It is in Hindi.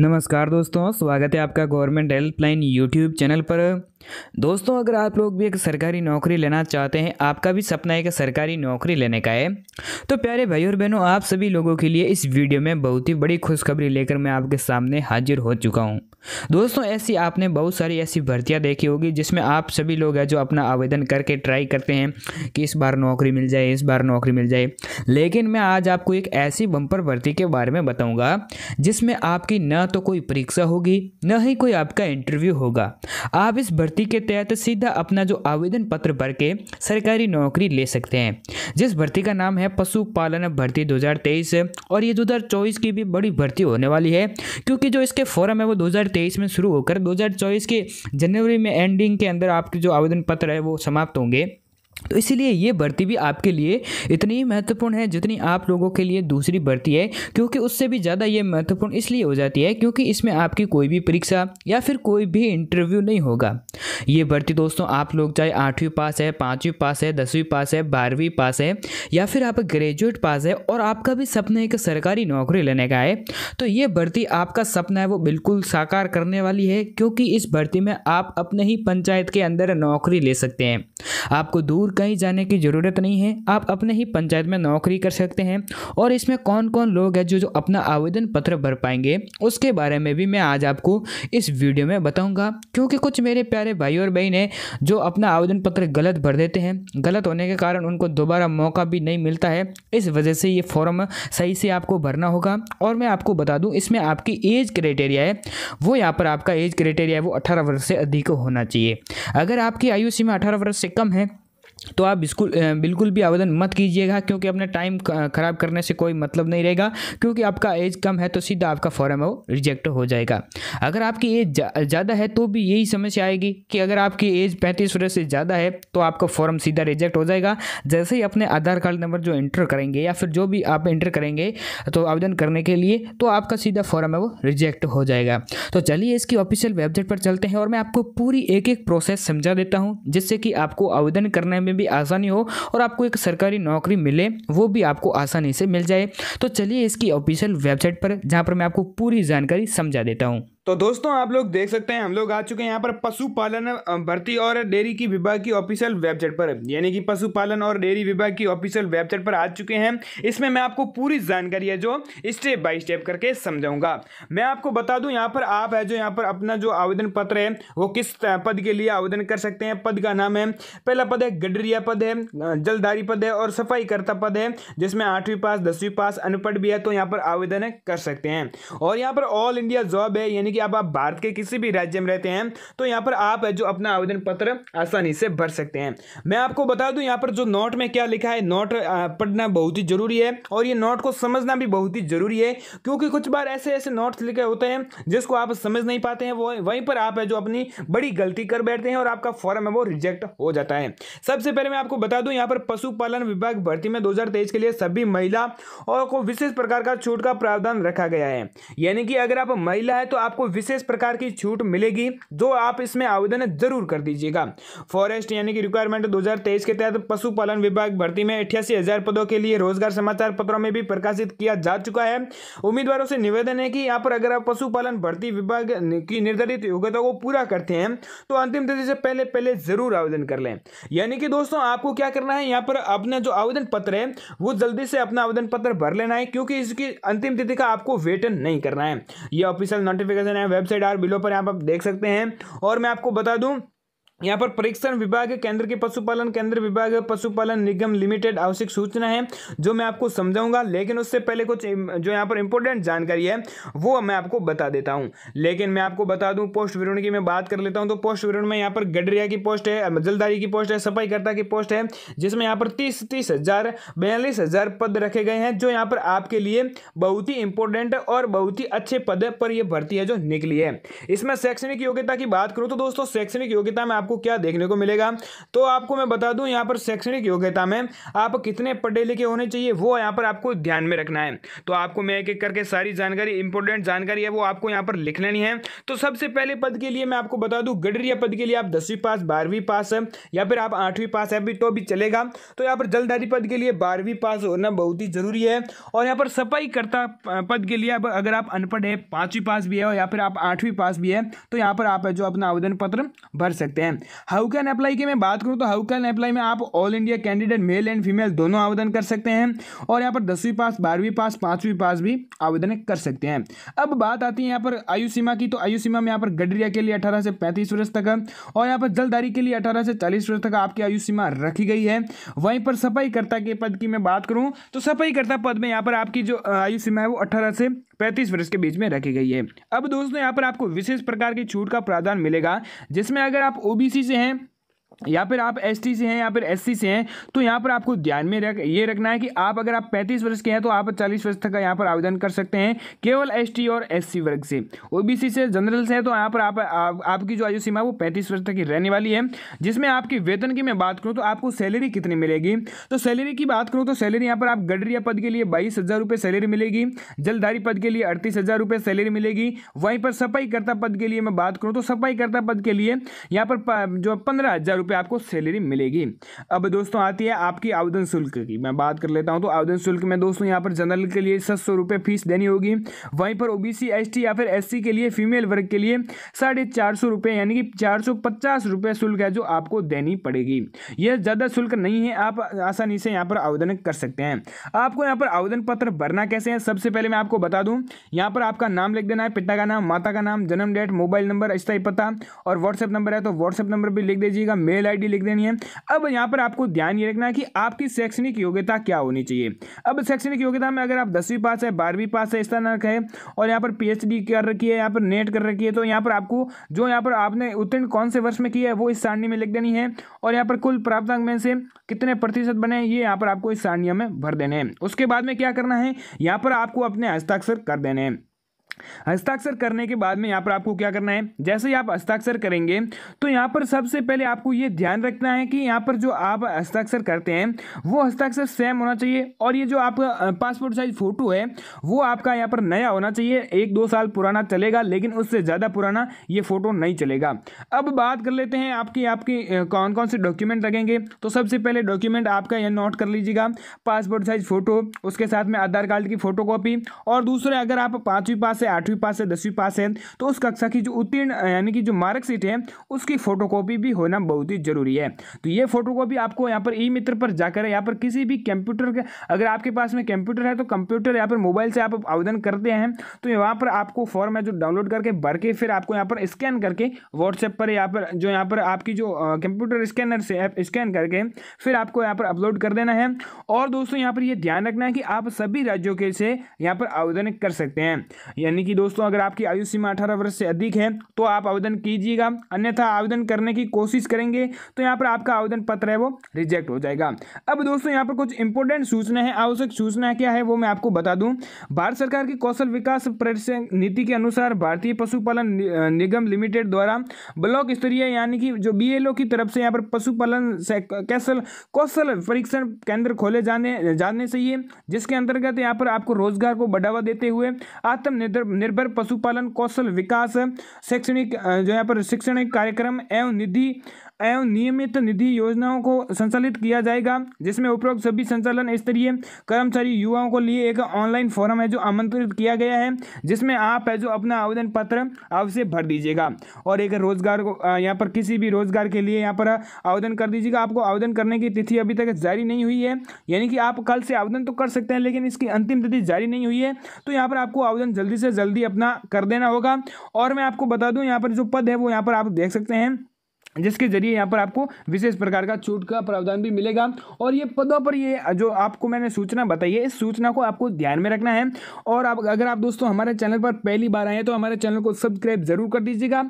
नमस्कार दोस्तों स्वागत है आपका गवर्नमेंट हेल्पलाइन यूट्यूब चैनल पर दोस्तों अगर आप लोग भी एक सरकारी नौकरी लेना चाहते हैं आपका भी सपना है कि सरकारी नौकरी लेने का है तो प्यारे भाई और बहनों आप सभी लोगों के लिए इस वीडियो में बहुत ही बड़ी खुशखबरी लेकर मैं आपके सामने हाजिर हो चुका हूँ दोस्तों ऐसी आपने बहुत सारी ऐसी भर्तियाँ देखी होगी जिसमें आप सभी लोग हैं जो अपना आवेदन करके ट्राई करते हैं कि इस बार नौकरी मिल जाए इस बार नौकरी मिल जाए लेकिन मैं आज आपको एक ऐसी बम्पर भर्ती के बारे में बताऊंगा जिसमें आपकी न तो कोई परीक्षा होगी न ही कोई आपका इंटरव्यू होगा आप इस भर्ती के तहत सीधा अपना जो आवेदन पत्र भर के सरकारी नौकरी ले सकते हैं जिस भर्ती का नाम है पशुपालन भर्ती दो और ये दो की भी बड़ी भर्ती होने वाली है क्योंकि जो इसके फॉरम है वो दो 2023 में शुरू होकर 2024 के जनवरी में एंडिंग के अंदर आपके जो आवेदन पत्र है वो समाप्त होंगे तो इसीलिए ये भर्ती भी आपके लिए इतनी ही महत्वपूर्ण है जितनी आप लोगों के लिए दूसरी भर्ती है क्योंकि उससे भी ज़्यादा ये महत्वपूर्ण इसलिए हो जाती है क्योंकि इसमें आपकी कोई भी परीक्षा या फिर कोई भी इंटरव्यू नहीं होगा ये भर्ती दोस्तों आप लोग चाहे आठवीं पास है पाँचवीं पास है दसवीं पास है बारहवीं पास है या फिर आप ग्रेजुएट पास है और आपका भी सपना एक सरकारी नौकरी लेने का है तो ये भर्ती आपका सपना है वो बिल्कुल साकार करने वाली है क्योंकि इस भर्ती में आप अपने ही पंचायत के अंदर नौकरी ले सकते हैं आपको दूर दूर कहीं जाने की ज़रूरत नहीं है आप अपने ही पंचायत में नौकरी कर सकते हैं और इसमें कौन कौन लोग हैं जो जो अपना आवेदन पत्र भर पाएंगे उसके बारे में भी मैं आज आपको इस वीडियो में बताऊँगा क्योंकि कुछ मेरे प्यारे भाई और बहन हैं जो अपना आवेदन पत्र गलत भर देते हैं गलत होने के कारण उनको दोबारा मौका भी नहीं मिलता है इस वजह से ये फॉर्म सही से आपको भरना होगा और मैं आपको बता दूँ इसमें आपकी एज क्राइटेरिया है वो यहाँ पर आपका एज क्राइटेरिया है वो अठारह वर्ष से अधिक होना चाहिए अगर आपकी आयु सीमा अठारह वर्ष से कम है तो आप बिल्कुल बिल्कुल भी आवेदन मत कीजिएगा क्योंकि अपने टाइम ख़राब करने से कोई मतलब नहीं रहेगा क्योंकि आपका एज कम है तो सीधा आपका फॉर्म है वो रिजेक्ट हो जाएगा अगर आपकी एज ज़्यादा है तो भी यही समस्या आएगी कि अगर आपकी एज पैंतीस वर्ष से ज़्यादा है तो आपका फॉर्म सीधा रिजेक्ट हो जाएगा जैसे ही अपने आधार कार्ड नंबर जो इंटर करेंगे या फिर जो भी आप इंटर करेंगे तो आवेदन करने के लिए तो आपका सीधा फॉर्म है वो रिजेक्ट हो जाएगा तो चलिए इसकी ऑफिशियल वेबसाइट पर चलते हैं और मैं आपको पूरी एक एक प्रोसेस समझा देता हूँ जिससे कि आपको आवेदन करने में में भी आसानी हो और आपको एक सरकारी नौकरी मिले वो भी आपको आसानी से मिल जाए तो चलिए इसकी ऑफिशियल वेबसाइट पर जहाँ पर मैं आपको पूरी जानकारी समझा देता हूँ तो दोस्तों आप लोग देख सकते हैं हम लोग आ चुके हैं यहाँ पर पशुपालन भर्ती और डेयरी की विभाग की ऑफिशियल वेबसाइट पर यानी कि पशुपालन और डेयरी विभाग की ऑफिशियल वेबसाइट पर आ चुके हैं इसमें मैं आपको पूरी जानकारी है जो स्टेप बाय स्टेप करके समझाऊंगा मैं आपको बता दूं यहाँ पर आप है जो यहाँ पर अपना जो आवेदन पत्र है वो किस पद के लिए आवेदन कर सकते हैं पद का नाम है पहला पद है गडरिया पद है जलदारी पद है और सफाईकर्ता पद है जिसमें आठवीं पास दसवीं पास अनपढ़ भी है तो यहाँ पर आवेदन कर सकते हैं और यहाँ पर ऑल इंडिया जॉब है यानी कि अब आप भारत के किसी भी राज्य में रहते हैं तो यहाँ पर आप जो अपना आवेदन पत्र आसानी से भर सकते हैं मैं आपको बता दूँ यहाँ पर जो नोट में क्या लिखा है नोट पढ़ना बहुत ही जरूरी है और ये नोट को समझना भी बहुत ही जरूरी है क्योंकि कुछ बार ऐसे ऐसे नोट्स लिखे होते हैं जिसको आप समझ नहीं पाते हैं वो वहीं पर आप जो अपनी बड़ी गलती कर बैठते हैं और आपका फॉर्म है वो रिजेक्ट हो जाता है सबसे पहले मैं आपको बता दूं यहाँ पर पशुपालन विभाग भर्ती में 2023 के लिए सभी महिला और को विशेष प्रकार का छूट का प्रावधान रखा गया है यानी कि अगर आप महिला है तो आपको विशेष प्रकार की छूट मिलेगी जो आप इसमें आवेदन जरूर कर दीजिएगा फॉरेस्ट यानी कि रिक्वायरमेंट 2023 के तहत पशुपालन विभाग भर्ती में अठासी पदों के लिए रोजगार समाचार पत्रों में भी प्रकाशित किया जा चुका है उम्मीदवारों से निवेदन है कि यहाँ पर अगर आप पशुपालन भर्ती विभाग की निर्धारित योग्यता को पूरा करते हैं तो अंतिम तिथि से पहले पहले जरूर आवेदन कर लें यानी कि दोस्तों आपको क्या करना है यहाँ पर अपना जो आवेदन पत्र है वो जल्दी से अपना आवेदन पत्र भर लेना है क्योंकि इसकी अंतिम तिथि का आपको वेट नहीं करना है यह official notification website are below पर आप देख सकते हैं और मैं आपको बता दूँ यहाँ पर परीक्षण विभाग केंद्र के पशुपालन केंद्र विभाग पशुपालन निगम लिमिटेड आवश्यक सूचना है जो मैं आपको समझाऊंगा लेकिन उससे पहले कुछ जो यहाँ पर इंपॉर्टेंट जानकारी है वो मैं आपको बता देता हूँ लेकिन मैं आपको बता दूँ पोस्ट विवरण की मैं बात कर लेता हूँ तो पोस्ट विवरण में यहाँ पर गडरिया की पोस्ट है जलदारी की पोस्ट है सफाईकर्ता की पोस्ट है जिसमें यहाँ पर तीस तीस हज़ार बयालीस हज़ार पद रखे गए हैं जो यहाँ पर आपके लिए बहुत ही इंपॉर्टेंट और बहुत ही अच्छे पद पर यह भर्ती है जो निकली है इसमें शैक्षणिक योग्यता की बात करूँ तो दोस्तों शैक्षणिक योग्यता में आप आपको क्या देखने को मिलेगा तो आपको मैं बता दूं यहाँ पर शैक्षणिक योग्यता में आप कितने पढ़े लिखे होने चाहिए वो यहाँ पर आपको ध्यान में रखना है तो आपको मैं एक एक करके सारी जानकारी इंपॉर्टेंट जानकारी है वो आपको यहाँ पर लिख लेनी है तो सबसे पहले पद के लिए मैं आपको बता दूँ गडरिया पद के लिए आप दसवीं पास बारहवीं पास या फिर आप आठवीं पास है भी तो भी चलेगा तो यहाँ पर जलधारी पद के लिए बारहवीं पास होना बहुत ही जरूरी है और यहाँ पर सफाईकर्ता पद के लिए अगर आप अनपढ़ है पाँचवीं पास भी है या फिर आप आठवीं पास भी है तो यहाँ पर आप जो अपना आवेदन पत्र भर सकते हैं हाउ कैन अप्लाई की मैं बात करूँ तो हाउ कैन अप्लाई में आप all India candidate male and female दोनों आवेदन कर सकते हैं और यहाँ पर दसवीं पास बारहवीं पास पाँचवीं पास भी आवेदन कर सकते हैं अब बात आती है यहाँ पर आयु सीमा की तो आयु सीमा में यहाँ पर गडरिया के लिए अठारह से पैंतीस वर्ष तक और यहाँ पर जलदारी के लिए अठारह से चालीस वर्ष तक आपकी आयु सीमा रखी गई है वहीं पर सफाईकर्ता के पद की मैं बात करूँ तो सफाईकर्ता पद में यहाँ पर आपकी जो आयु सीमा है वो अठारह से पैंतीस वर्ष के बीच में रखी गई है अब दोस्तों यहाँ पर आपको विशेष प्रकार की छूट का प्रावधान मिलेगा जिसमें अगर आप ओबीसी से हैं या फिर आप एसटी से हैं या फिर एससी से हैं तो यहाँ पर आपको ध्यान में रख ये रखना है कि आप अगर आप 35 वर्ष के हैं तो आप 40 वर्ष तक का यहाँ पर आवेदन कर सकते हैं केवल एसटी और एससी वर्ग से ओबीसी से जनरल से है तो यहाँ पर आप, आप आपकी जो आयु सीमा वो 35 वर्ष तक की रहने वाली है जिसमें आपके वेतन की मैं बात करूँ तो आपको सैलरी कितनी मिलेगी तो सैलरी की बात करूँ तो सैलरी यहाँ पर आप गडरिया पद के लिए बाईस सैलरी मिलेगी जलधारी पद के लिए अड़तीस सैलरी मिलेगी वहीं पर सफाईकर्ता पद के लिए मैं बात करूँ तो सफाईकर्ता पद के लिए यहाँ पर जो पंद्रह रुपये आपको सैलरी मिलेगी अब दोस्तों आती है आपकी आवेदन शुल्क की मैं बात कर लेता हूँ तो आवेदन शुल्क में दोस्तों यहाँ पर जनरल के लिए सात सौ रुपये फीस देनी होगी वहीं पर ओ ओबीसी एसटी या फिर एससी के लिए फीमेल वर्ग के लिए साढ़े चार सौ रुपये यानी कि चार सौ पचास रुपये शुल्क है जो आपको देनी पड़ेगी यह ज़्यादा शुल्क नहीं है आप आसानी से यहाँ पर आवेदन कर सकते हैं आपको यहाँ पर आवेदन पत्र भरना कैसे है सबसे पहले मैं आपको बता दूँ यहाँ पर आपका नाम लिख देना है पिता का नाम माता का नाम जन्म डेट मोबाइल नंबर स्थाई पता और व्हाट्सएप नंबर है तो व्हाट्सएप नंबर भी लिख दीजिएगा मेल मेल आईडी लिख देनी है अब यहाँ पर आपको ध्यान ये रखना है कि आपकी शैक्षणिक योग्यता क्या होनी चाहिए अब शैक्षणिक योग्यता में अगर आप दसवीं पास है बारहवीं पास है इस तरह रखा है और यहाँ पर पी कर रखी है यहाँ पर नेट e कर रखी है तो यहाँ पर आपको जो यहाँ पर आपने उत्तीर्ण कौन से वर्ष में किया है वो इस सारणी में लिख देनी है और यहाँ पर कुल प्राप्त अंक में से कितने प्रतिशत बने ये यहाँ पर आपको इस सारणी में भर देने हैं उसके बाद में क्या करना है यहाँ पर आपको अपने हस्ताक्षर कर देने हैं हस्ताक्षर करने के बाद में यहाँ पर आपको क्या करना है जैसे ही आप हस्ताक्षर करेंगे तो यहाँ पर सबसे पहले आपको ये ध्यान रखना है कि यहाँ पर जो आप हस्ताक्षर करते हैं वो हस्ताक्षर सेम होना चाहिए और ये जो आपका पासपोर्ट साइज फोटो है वो आपका यहाँ पर नया होना चाहिए एक दो साल पुराना चलेगा लेकिन उससे ज़्यादा पुराना ये फ़ोटो नहीं चलेगा अब बात कर लेते हैं आपकी आपकी कौन कौन से डॉक्यूमेंट लगेंगे तो सबसे पहले डॉक्यूमेंट आपका यह नोट कर लीजिएगा पासपोर्ट साइज फ़ोटो उसके साथ में आधार कार्ड की फ़ोटो और दूसरे अगर आप पाँचवीं पास से आठवीं पास है दसवीं पास है तो उस कक्षा की जो उत्तीर्ण यानी कि जो मार्कशीट है उसकी फोटोकॉपी भी होना बहुत ही जरूरी है तो ये फोटोकॉपी आपको यहाँ पर ई मित्र पर जाकर यहाँ पर किसी भी कंप्यूटर के अगर आपके पास में कंप्यूटर है तो कंप्यूटर यहाँ पर मोबाइल से आप आवेदन करते हैं तो यहाँ पर आपको फॉर्म है जो डाउनलोड करके भर के फिर आपको यहाँ पर स्कैन करके व्हाट्सएप पर यहाँ पर जो यहाँ पर आपकी जो कंप्यूटर स्कैनर से ऐप स्कैन करके फिर आपको यहाँ पर अपलोड कर देना है और दोस्तों यहाँ पर यह ध्यान रखना है कि आप सभी राज्यों के से यहाँ पर आवेदन कर सकते हैं यानी यानी कि दोस्तों अगर आपकी आयु सीमा अठारह वर्ष से अधिक है तो आप आवेदन कीजिएगा अन्यथा आवेदन करने की कोशिश करेंगे तो यहाँ पर आपका आवेदन पत्र है वो रिजेक्ट हो जाएगा अब दोस्तों यहाँ पर कुछ इंपोर्टेंट सूचना है आवश्यक सूचना क्या है वो मैं आपको बता दूँ भारत सरकार की कौशल विकास नीति के अनुसार भारतीय पशुपालन निगम लिमिटेड द्वारा ब्लॉक स्तरीय यानी कि जो बी की तरफ से यहाँ पर पशुपालन कैसल कौशल परीक्षण केंद्र खोले जाने जाने चाहिए जिसके अंतर्गत यहाँ पर आपको रोजगार को बढ़ावा देते हुए आत्मनिर्भर निर्भर पशुपालन कौशल विकास शैक्षणिक जो यहाँ पर शैक्षणिक कार्यक्रम एवं निधि एवं नियमित निधि योजनाओं को संचालित किया जाएगा जिसमें उपरोक्त सभी संचालन स्तरीय कर्मचारी युवाओं को लिए एक ऑनलाइन फॉरम है जो आमंत्रित किया गया है जिसमें आप है जो अपना आवेदन पत्र अवश्य भर दीजिएगा और एक रोजगार को यहाँ पर किसी भी रोजगार के लिए यहाँ पर आवेदन कर दीजिएगा आपको आवेदन करने की तिथि अभी तक जारी नहीं हुई है यानी कि आप कल से आवेदन तो कर सकते हैं लेकिन इसकी अंतिम तिथि जारी नहीं हुई है तो यहाँ पर आपको आवेदन जल्दी से जल्दी अपना कर देना होगा और मैं आपको बता दूँ यहाँ पर जो पद है वो यहाँ पर आप देख सकते हैं जिसके जरिए यहाँ पर आपको विशेष प्रकार का छूट का प्रावधान भी मिलेगा और ये पदों पर ये जो आपको मैंने सूचना बताई है इस सूचना को आपको ध्यान में रखना है और आप अगर आप दोस्तों हमारे चैनल पर पहली बार आए तो हमारे चैनल को सब्सक्राइब जरूर कर दीजिएगा